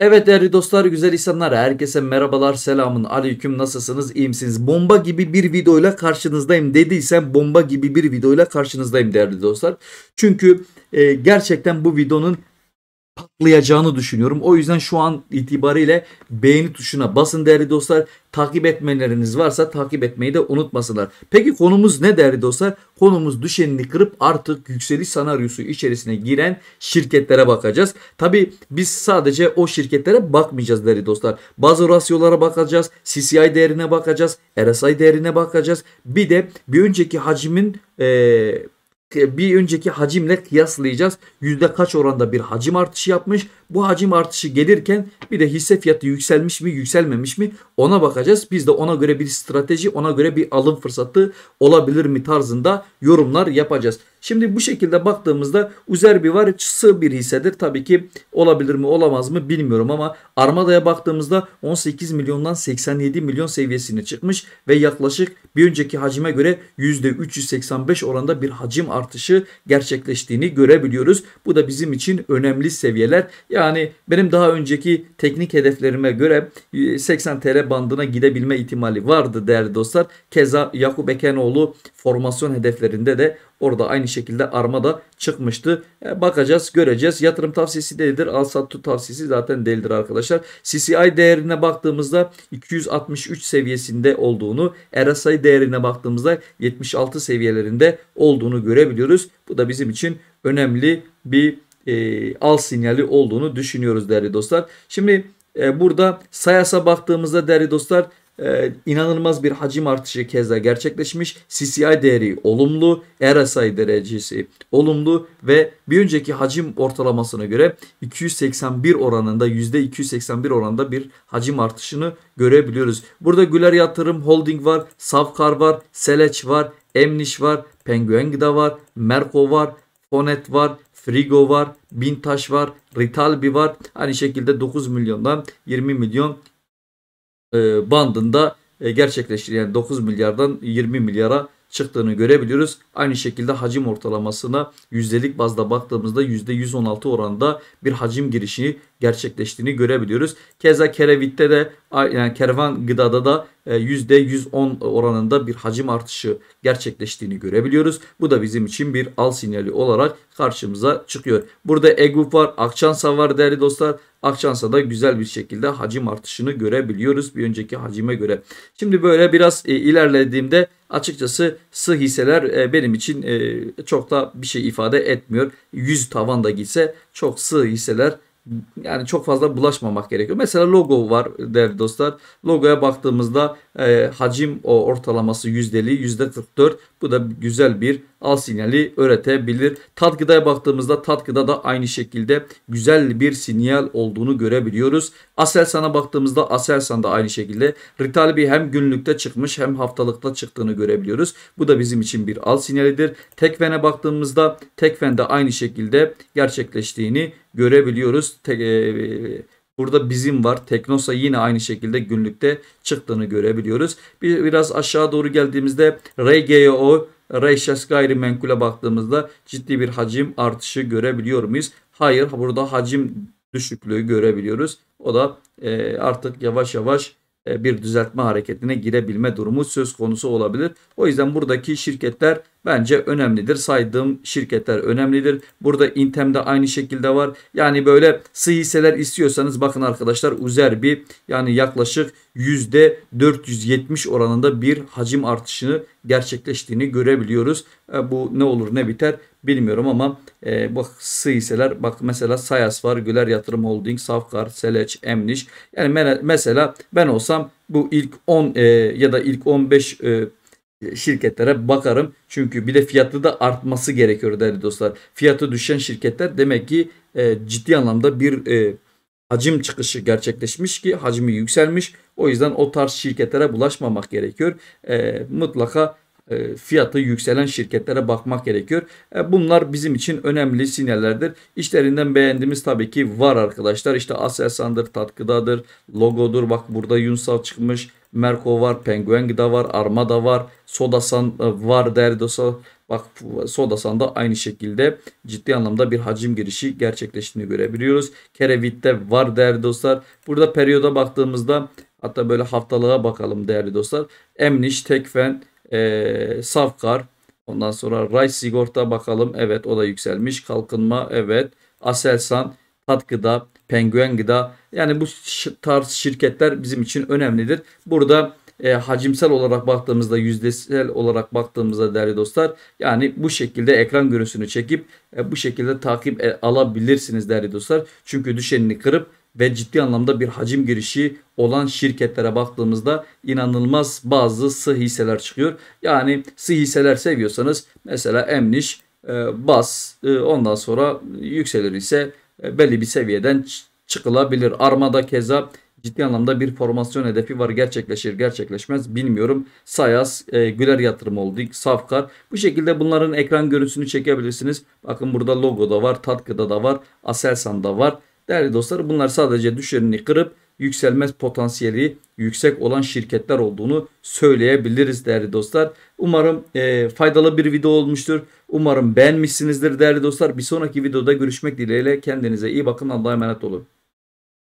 Evet değerli dostlar güzel insanlar herkese merhabalar selamın aleyküm nasılsınız iyi misiniz bomba gibi bir videoyla karşınızdayım dediysem bomba gibi bir videoyla karşınızdayım değerli dostlar. Çünkü e, gerçekten bu videonun patlayacağını düşünüyorum. O yüzden şu an itibariyle beğeni tuşuna basın değerli dostlar. Takip etmeleriniz varsa takip etmeyi de unutmasınlar. Peki konumuz ne değerli dostlar? Konumuz düşenini kırıp artık yükseliş senaryosu içerisine giren şirketlere bakacağız. Tabi biz sadece o şirketlere bakmayacağız değerli dostlar. Bazı rasyolara bakacağız. CCI değerine bakacağız. RSI değerine bakacağız. Bir de bir önceki hacimin ee, bir önceki hacimle kıyaslayacağız. Yüzde kaç oranda bir hacim artışı yapmış? Bu hacim artışı gelirken bir de hisse fiyatı yükselmiş mi yükselmemiş mi ona bakacağız. Biz de ona göre bir strateji ona göre bir alım fırsatı olabilir mi tarzında yorumlar yapacağız. Şimdi bu şekilde baktığımızda Uzerbi var sığ bir hissedir. Tabii ki olabilir mi olamaz mı bilmiyorum ama Armada'ya baktığımızda 18 milyondan 87 milyon seviyesine çıkmış ve yaklaşık bir önceki hacime göre %385 oranda bir hacim artışı gerçekleştiğini görebiliyoruz. Bu da bizim için önemli seviyeler. Yani benim daha önceki teknik hedeflerime göre 80 e, TL bandına gidebilme ihtimali vardı değerli dostlar. Keza Yakup Ekenoğlu formasyon hedeflerinde de orada aynı şekilde armada çıkmıştı. E, bakacağız göreceğiz. Yatırım tavsiyesi değildir. Al sat tut tavsiyesi zaten değildir arkadaşlar. CCI değerine baktığımızda 263 seviyesinde olduğunu RSI değerine baktığımızda 76 seviyelerinde olduğunu görebiliyoruz. Bu da bizim için önemli bir e, al sinyali olduğunu düşünüyoruz değerli dostlar. Şimdi e, burada Sayas'a baktığımızda değerli dostlar e, inanılmaz bir hacim artışı keza gerçekleşmiş. CCI değeri olumlu, RSI derecesi olumlu ve bir önceki hacim ortalamasına göre 281 oranında %281 oranında bir hacim artışını görebiliyoruz. Burada Güler Yatırım Holding var, Safkar var, Seleç var, Emniş var, Penguen Gıda var, Merko var, Fonet var, Frigo var, Bintaş var, Ritalbi var. Aynı şekilde 9 milyondan 20 milyon e, bandında e, gerçekleşti. Yani 9 milyardan 20 milyara çıktığını görebiliyoruz. Aynı şekilde hacim ortalamasına yüzdelik bazda baktığımızda %116 oranda bir hacim girişi gerçekleştiğini görebiliyoruz. Keza Kerevit'te de yani kervan gıdada da %110 e, oranında bir hacim artışı gerçekleştiğini görebiliyoruz. Bu da bizim için bir al sinyali olarak karşımıza çıkıyor. Burada EGUP var, Akçansa var değerli dostlar. da güzel bir şekilde hacim artışını görebiliyoruz bir önceki hacime göre. Şimdi böyle biraz e, ilerlediğimde açıkçası sı hisseler e, benim için çok da bir şey ifade etmiyor. 100 tavan da gitse çok sı hisseler yani çok fazla bulaşmamak gerekiyor. Mesela logo var değerli dostlar. Logoya baktığımızda e, hacim o ortalaması yüzdeli yüzde 44. Bu da güzel bir al sinyali öğretebilir. Tat gıdaya baktığımızda tat gıda da aynı şekilde güzel bir sinyal olduğunu görebiliyoruz. Aselsan'a baktığımızda Aselsan da aynı şekilde Ritalbi hem günlükte çıkmış hem haftalıkta çıktığını görebiliyoruz. Bu da bizim için bir al sinyalidir. Tekven'e baktığımızda Tekven de aynı şekilde gerçekleştiğini görebiliyoruz. E, burada bizim var. Teknosa yine aynı şekilde günlükte çıktığını görebiliyoruz. biraz aşağı doğru geldiğimizde RGO Reşes gayrimenkule baktığımızda ciddi bir hacim artışı görebiliyor muyuz? Hayır burada hacim düşüklüğü görebiliyoruz. O da e, artık yavaş yavaş e, bir düzeltme hareketine girebilme durumu söz konusu olabilir. O yüzden buradaki şirketler bence önemlidir. Saydığım şirketler önemlidir. Burada Intem'de aynı şekilde var. Yani böyle sığ hisseler istiyorsanız bakın arkadaşlar üzer bir yani yaklaşık %470 oranında bir hacim artışını gerçekleştiğini görebiliyoruz. E, bu ne olur ne biter bilmiyorum ama e, bak sığ bak mesela Sayas var, Güler Yatırım Holding, Safkar, Seleç, Emniş. Yani mesela ben olsam bu ilk 10 e, ya da ilk 15 e, şirketlere bakarım. Çünkü bir de fiyatı da artması gerekiyor değerli dostlar. Fiyatı düşen şirketler demek ki e, ciddi anlamda bir e, hacim çıkışı gerçekleşmiş ki hacmi yükselmiş. O yüzden o tarz şirketlere bulaşmamak gerekiyor. E, mutlaka e, fiyatı yükselen şirketlere bakmak gerekiyor. E, bunlar bizim için önemli sinyallerdir. İşlerinden beğendiğimiz tabii ki var arkadaşlar. İşte Aselsan'dır, Tatkıda'dır, Logo'dur. Bak burada Yunsal çıkmış. Merko var, Penguengi da var, Armada e, var, Sodasan var Derdosa. Bak Sodasan da aynı şekilde ciddi anlamda bir hacim girişi gerçekleştiğini görebiliyoruz. Kerevit'te var değerli dostlar. Burada periyoda baktığımızda hatta böyle haftalığa bakalım değerli dostlar. Emniş, Tekfen, ee, Safkar, ondan sonra Ray Sigorta bakalım. Evet o da yükselmiş. Kalkınma evet. Aselsan Tat Gıda, Penguen Gıda yani bu tarz şirketler bizim için önemlidir. Burada e, hacimsel olarak baktığımızda yüzdesel olarak baktığımızda değerli dostlar yani bu şekilde ekran görüntüsünü çekip e, bu şekilde takip e, alabilirsiniz değerli dostlar. Çünkü düşenini kırıp ve ciddi anlamda bir hacim girişi olan şirketlere baktığımızda inanılmaz bazı sı hisseler çıkıyor. Yani sı hisseler seviyorsanız mesela Emniş, e, Bas e, ondan sonra yükselir ise e, belli bir seviyeden çıkılabilir. Armada keza ciddi anlamda bir formasyon hedefi var. Gerçekleşir gerçekleşmez bilmiyorum. Sayas, e, Güler yatırım oldu. Safkar. Bu şekilde bunların ekran görüntüsünü çekebilirsiniz. Bakın burada logo da var. Tatkı'da da var. Aselsan'da var. Değerli dostlar bunlar sadece düşerini kırıp yükselmez potansiyeli yüksek olan şirketler olduğunu söyleyebiliriz değerli dostlar. Umarım e, faydalı bir video olmuştur. Umarım beğenmişsinizdir değerli dostlar. Bir sonraki videoda görüşmek dileğiyle. Kendinize iyi bakın. Allah'a emanet olun.